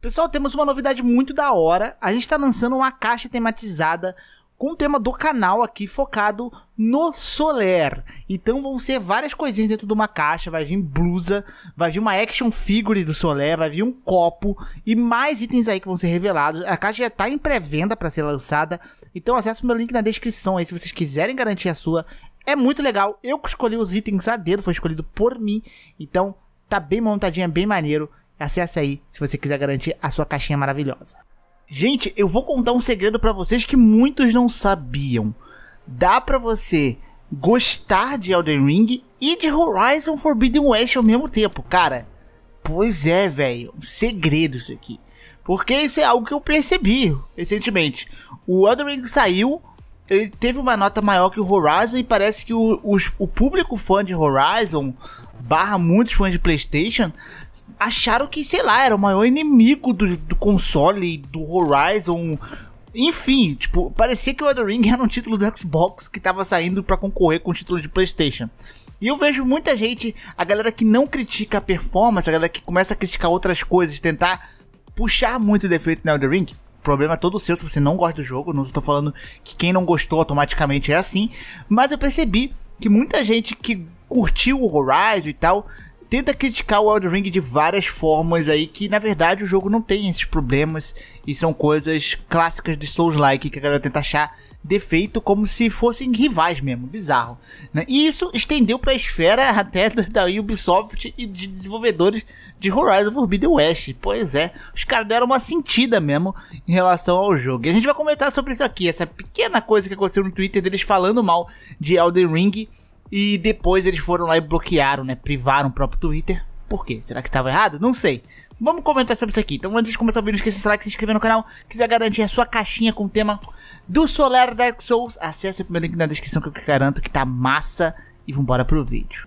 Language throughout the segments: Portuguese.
Pessoal, temos uma novidade muito da hora. A gente está lançando uma caixa tematizada com o tema do canal aqui focado no Soler. Então vão ser várias coisinhas dentro de uma caixa, vai vir blusa, vai vir uma action figure do Soler, vai vir um copo e mais itens aí que vão ser revelados. A caixa já está em pré-venda para ser lançada, então acesse o meu link na descrição aí se vocês quiserem garantir a sua. É muito legal, eu escolhi os itens a dedo, foi escolhido por mim, então tá bem montadinha, bem maneiro. Acesse aí se você quiser garantir a sua caixinha maravilhosa. Gente, eu vou contar um segredo para vocês que muitos não sabiam. Dá para você gostar de Elden Ring e de Horizon Forbidden West ao mesmo tempo, cara. Pois é, velho, um segredo isso aqui. Porque isso é algo que eu percebi recentemente. O Elden Ring saiu, ele teve uma nota maior que o Horizon e parece que o, o, o público fã de Horizon barra muitos fãs de PlayStation acharam que, sei lá, era o maior inimigo do, do console, do Horizon. Enfim, tipo, parecia que o Elden Ring era um título do Xbox que tava saindo para concorrer com o título de PlayStation. E eu vejo muita gente, a galera que não critica a performance, a galera que começa a criticar outras coisas, tentar puxar muito defeito no Elden Ring. Problema todo seu se você não gosta do jogo, não estou falando que quem não gostou automaticamente é assim, mas eu percebi que muita gente que curtiu o Horizon e tal tenta criticar o Elden Ring de várias formas aí que na verdade o jogo não tem esses problemas e são coisas clássicas de Souls-like que a galera tenta achar defeito como se fossem rivais mesmo, bizarro. Né? E isso estendeu para a esfera até da Ubisoft e de desenvolvedores de Horizon Forbidden West. Pois é, os caras deram uma sentida mesmo em relação ao jogo. E a gente vai comentar sobre isso aqui, essa pequena coisa que aconteceu no Twitter deles falando mal de Elden Ring e depois eles foram lá e bloquearam, né? Privaram o próprio Twitter. Por quê? Será que estava errado? Não sei. Vamos comentar sobre isso aqui. Então, antes de começar o vídeo, não esqueça de se inscrever no canal. Quiser garantir a sua caixinha com o tema do Solar Dark Souls. Acesse o primeiro link na descrição que eu garanto que tá massa. E vambora pro vídeo.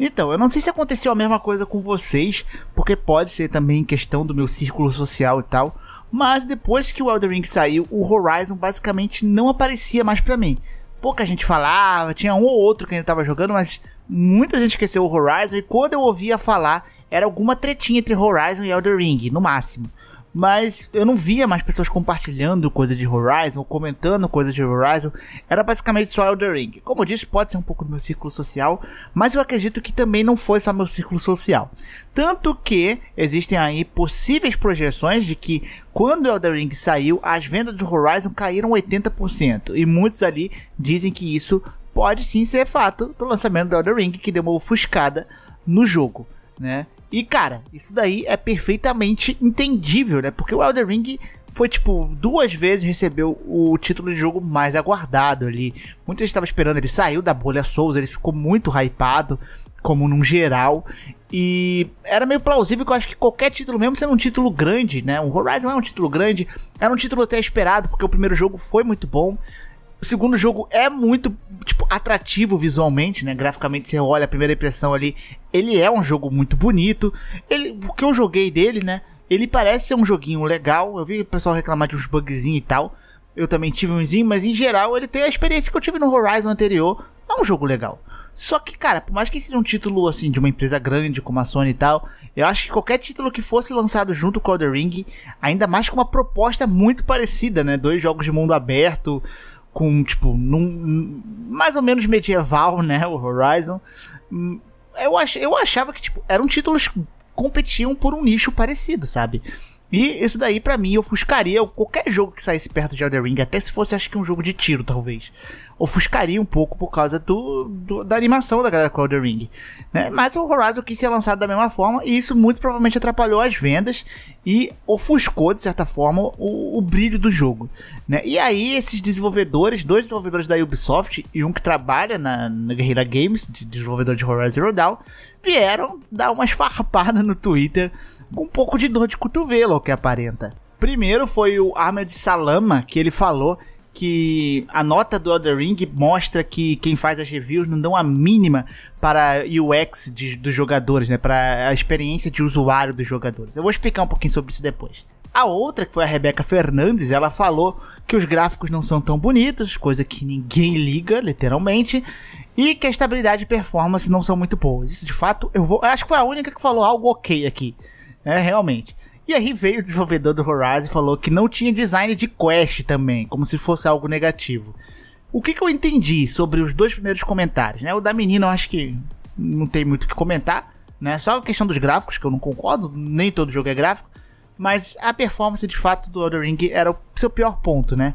Então, eu não sei se aconteceu a mesma coisa com vocês, porque pode ser também questão do meu círculo social e tal, mas depois que o Elden Ring saiu, o Horizon basicamente não aparecia mais pra mim. Pouca gente falava, tinha um ou outro que ainda tava jogando, mas muita gente esqueceu o Horizon e quando eu ouvia falar, era alguma tretinha entre Horizon e Elden Ring, no máximo mas eu não via mais pessoas compartilhando coisa de Horizon ou comentando coisa de Horizon. Era basicamente só Elder Ring. Como eu disse, pode ser um pouco do meu círculo social, mas eu acredito que também não foi só meu círculo social. Tanto que existem aí possíveis projeções de que quando Elder Ring saiu, as vendas de Horizon caíram 80%, e muitos ali dizem que isso pode sim ser fato do lançamento do Elder Ring, que deu uma ofuscada no jogo, né? E, cara, isso daí é perfeitamente entendível, né? Porque o Elden Ring foi, tipo, duas vezes recebeu o título de jogo mais aguardado ali. Muita gente estava esperando, ele saiu da bolha Souls, ele ficou muito hypado, como num geral. E era meio plausível que eu acho que qualquer título, mesmo sendo um título grande, né? O Horizon é um título grande, era um título até esperado, porque o primeiro jogo foi muito bom. O segundo jogo é muito, tipo, atrativo visualmente, né? Graficamente, você olha a primeira impressão ali. Ele é um jogo muito bonito. Ele, o que eu joguei dele, né? Ele parece ser um joguinho legal. Eu vi o pessoal reclamar de uns bugzinhos e tal. Eu também tive umzinho, mas em geral ele tem a experiência que eu tive no Horizon anterior. É um jogo legal. Só que, cara, por mais que seja um título assim de uma empresa grande como a Sony e tal, eu acho que qualquer título que fosse lançado junto com o The Ring, ainda mais com uma proposta muito parecida, né? Dois jogos de mundo aberto, com, tipo, num, mais ou menos medieval, né? O Horizon. Eu, ach, eu achava que, tipo, eram títulos que competiam por um nicho parecido, sabe? E isso daí, para mim, ofuscaria qualquer jogo que saísse perto de Elden Ring, até se fosse, acho que, um jogo de tiro, talvez. Ofuscaria um pouco por causa do, do da animação da galera com Elden Ring. Né? Mas o Horizon quis ser lançado da mesma forma, e isso muito provavelmente atrapalhou as vendas e ofuscou, de certa forma, o, o brilho do jogo. Né? E aí, esses desenvolvedores, dois desenvolvedores da Ubisoft e um que trabalha na, na Guerrilla Games, de desenvolvedor de Horizon Zero Dawn, vieram dar umas farpadas no Twitter com um pouco de dor de cotovelo, ao que aparenta. Primeiro foi o Ahmed Salama, que ele falou que a nota do Elder Ring mostra que quem faz as reviews não dão a mínima para UX de, dos jogadores, né? Para a experiência de usuário dos jogadores. Eu vou explicar um pouquinho sobre isso depois. A outra, que foi a Rebeca Fernandes, ela falou que os gráficos não são tão bonitos, coisa que ninguém liga, literalmente, e que a estabilidade e performance não são muito boas. Isso, de fato, eu vou, eu acho que foi a única que falou algo ok aqui. É, realmente. E aí veio o desenvolvedor do Horizon e falou que não tinha design de quest também, como se fosse algo negativo. O que, que eu entendi sobre os dois primeiros comentários, né? O da menina eu acho que não tem muito o que comentar, né? Só a questão dos gráficos, que eu não concordo, nem todo jogo é gráfico, mas a performance de fato do Elden Ring era o seu pior ponto, né?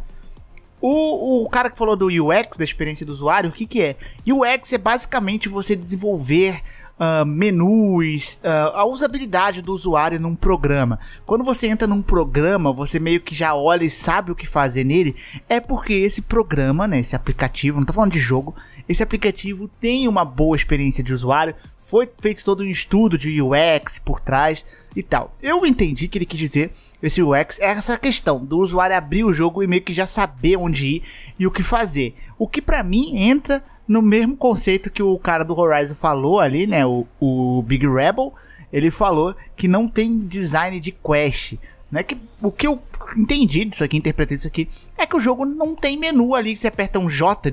O, o cara que falou do UX, da experiência do usuário, o que que é? UX é basicamente você desenvolver uh, menus, uh, a usabilidade do usuário num programa. Quando você entra num programa, você meio que já olha e sabe o que fazer nele, é porque esse programa, né, esse aplicativo, não tô falando de jogo, esse aplicativo tem uma boa experiência de usuário, foi feito todo um estudo de UX por trás e tal. Eu entendi que ele quis dizer esse UX é essa questão do usuário abrir o jogo e meio que já saber onde ir e o que fazer. O que para mim entra no mesmo conceito que o cara do Horizon falou ali, né? O, o Big Rebel, ele falou que não tem design de quest. Né? Que, o que eu entendi disso aqui, interpretei isso aqui, é que o jogo não tem menu ali, que você aperta um J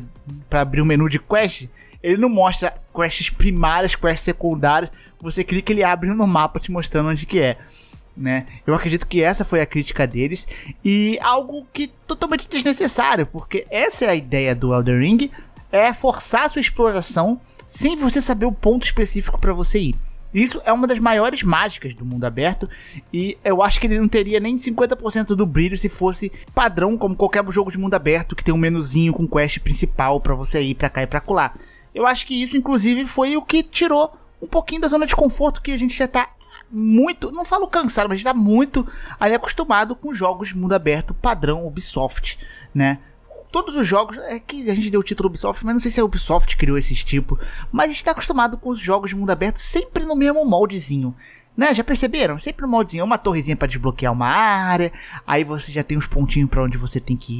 para abrir o um menu de quest, ele não mostra quests primárias, quests secundárias, você clica e ele abre no mapa te mostrando onde que é. Né? Eu acredito que essa foi a crítica deles e algo que totalmente desnecessário, porque essa é a ideia do Elden Ring, é forçar a sua exploração sem você saber o ponto específico para você ir. Isso é uma das maiores mágicas do mundo aberto e eu acho que ele não teria nem 50% do brilho se fosse padrão como qualquer jogo de mundo aberto que tem um menuzinho com quest principal para você ir para cá e para colar. Eu acho que isso inclusive foi o que tirou um pouquinho da zona de conforto que a gente já tá muito, não falo cansado, mas está muito ali acostumado com jogos de mundo aberto padrão Ubisoft, né? todos os jogos, é que a gente deu o título Ubisoft, mas não sei se a Ubisoft criou esses tipo, mas está acostumado com os jogos de mundo aberto sempre no mesmo moldezinho. Né? Já perceberam? Sempre no moldezinho, uma torrezinha para desbloquear uma área, aí você já tem uns pontinhos para onde você tem que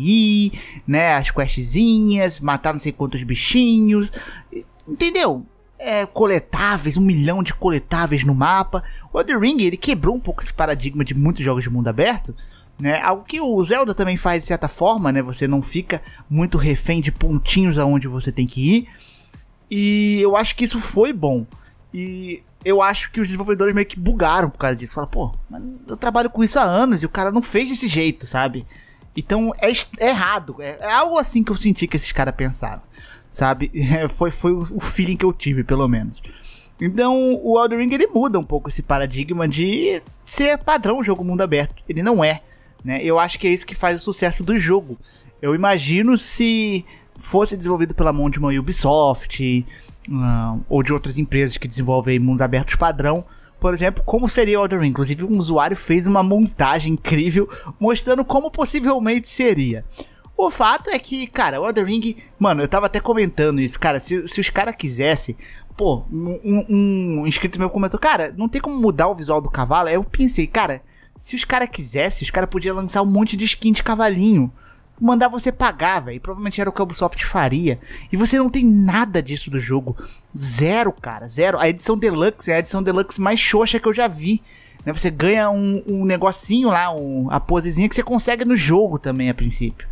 ir, né? As questzinhas, matar não sei quantos bichinhos, entendeu? É, coletáveis, um milhão de coletáveis no mapa. O The Ring ele quebrou um pouco esse paradigma de muitos jogos de mundo aberto, né? Algo que o Zelda também faz de certa forma, né? Você não fica muito refém de pontinhos aonde você tem que ir. E eu acho que isso foi bom. E eu acho que os desenvolvedores meio que bugaram por causa disso. Fala, pô, eu trabalho com isso há anos e o cara não fez desse jeito, sabe? Então é, é errado. É, é, algo assim que eu senti que esses caras pensaram, sabe? É, foi, foi o feeling que eu tive, pelo menos. Então o Elden Ring ele muda um pouco esse paradigma de ser padrão jogo mundo aberto. Ele não é. Né? Eu acho que é isso que faz o sucesso do jogo. Eu imagino se fosse desenvolvido pela mão de uma Ubisoft ah, ou de outras empresas que desenvolvem mundos abertos padrão, por exemplo, como seria o Elden Ring. Inclusive, um usuário fez uma montagem incrível mostrando como possivelmente seria. O fato é que, cara, o Elden Ring, mano, eu tava até comentando isso, cara, se, se os caras quisessem, pô, um, um, inscrito meu comentou, cara, não tem como mudar o visual do cavalo. Aí eu pensei, cara, se os caras quisessem, os caras podiam lançar um monte de skin de cavalinho. Mandar você pagar, velho. Provavelmente era o que a Ubisoft faria. E você não tem nada disso do jogo. Zero, cara. Zero. A edição Deluxe é a edição Deluxe mais xoxa que eu já vi. Né? Você ganha um, um negocinho lá, um, a posezinha que você consegue no jogo também, a princípio.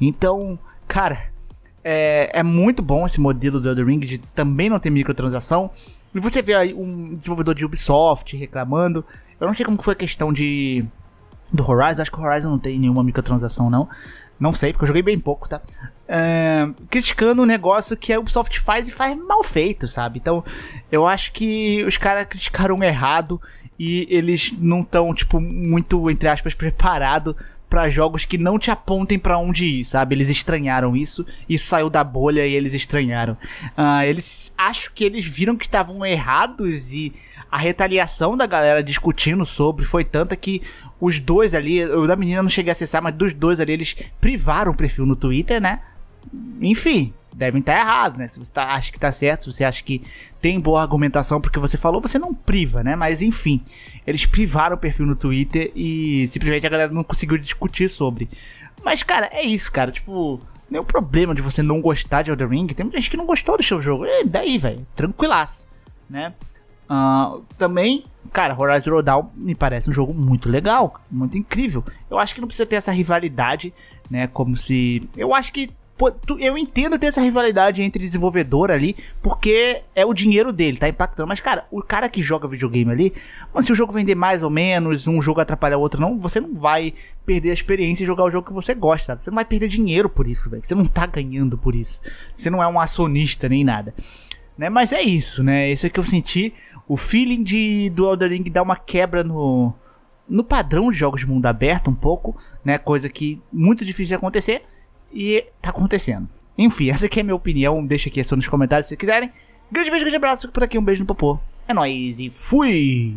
Então, cara, é, é muito bom esse modelo do Elden Ring de também não ter microtransação. E você vê aí um desenvolvedor de Ubisoft reclamando. Eu não sei como que foi a questão de do Horizon, acho que o Horizon não tem nenhuma microtransação não. Não sei, porque eu joguei bem pouco, tá? É, criticando um negócio que a Ubisoft faz e faz mal feito, sabe? Então, eu acho que os caras criticaram errado e eles não estão, tipo, muito, entre aspas, preparado para jogos que não te apontem para onde ir, sabe? Eles estranharam isso, isso saiu da bolha e eles estranharam. Uh, eles acho que eles viram que estavam errados e a retaliação da galera discutindo sobre foi tanta que os dois ali, eu da menina não cheguei a acessar, mas dos dois ali eles privaram o perfil no Twitter, né? Enfim, devem estar tá errados, né? Se você tá, acha que está certo, se você acha que tem boa argumentação porque você falou, você não priva, né? Mas enfim, eles privaram o perfil no Twitter e simplesmente a galera não conseguiu discutir sobre. Mas, cara, é isso, cara. Tipo, nenhum problema de você não gostar de Elden Ring. Tem muita gente que não gostou do seu jogo. E é daí, velho, tranquilaço, né? Uh, também, cara, Horizon Rodal me parece um jogo muito legal, muito incrível. Eu acho que não precisa ter essa rivalidade, né? Como se. Eu acho que eu entendo ter essa rivalidade entre desenvolvedor ali, porque é o dinheiro dele, tá impactando. Mas, cara, o cara que joga videogame ali, mas se o jogo vender mais ou menos, um jogo atrapalhar o outro, não, você não vai perder a experiência e jogar o jogo que você gosta, sabe? Você não vai perder dinheiro por isso, velho. Você não tá ganhando por isso. Você não é um acionista nem nada. Né? Mas é isso, né? Esse é que eu senti. O feeling de, do Elden Ring dá uma quebra no, no padrão de jogos de mundo aberto um pouco, né? Coisa que muito difícil de acontecer. E tá acontecendo. Enfim, essa aqui é a minha opinião. Deixa aqui a sua nos comentários se quiserem. Grande beijo, grande abraço. Fico por aqui. Um beijo no popô. É nóis e fui!